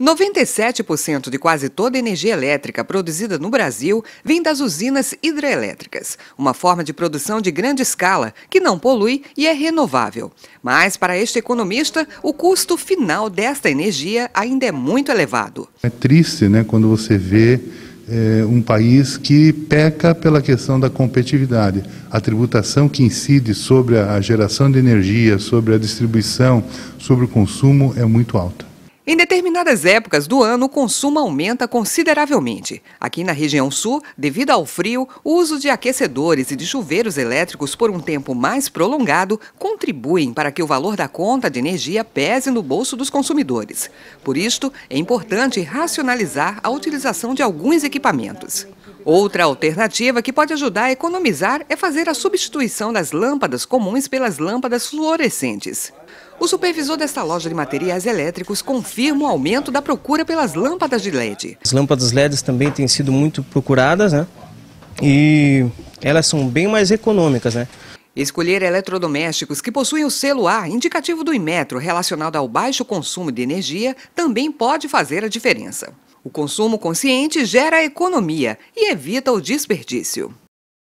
97% de quase toda a energia elétrica produzida no Brasil vem das usinas hidrelétricas, uma forma de produção de grande escala que não polui e é renovável. Mas, para este economista, o custo final desta energia ainda é muito elevado. É triste né, quando você vê é, um país que peca pela questão da competitividade. A tributação que incide sobre a geração de energia, sobre a distribuição, sobre o consumo é muito alta. Em determinadas épocas do ano, o consumo aumenta consideravelmente. Aqui na região sul, devido ao frio, o uso de aquecedores e de chuveiros elétricos por um tempo mais prolongado contribuem para que o valor da conta de energia pese no bolso dos consumidores. Por isto, é importante racionalizar a utilização de alguns equipamentos. Outra alternativa que pode ajudar a economizar é fazer a substituição das lâmpadas comuns pelas lâmpadas fluorescentes. O supervisor desta loja de materiais elétricos confirma o aumento da procura pelas lâmpadas de LED. As lâmpadas LEDs também têm sido muito procuradas, né? E elas são bem mais econômicas, né? Escolher eletrodomésticos que possuem o selo A, indicativo do Imetro, relacionado ao baixo consumo de energia, também pode fazer a diferença. O consumo consciente gera economia e evita o desperdício.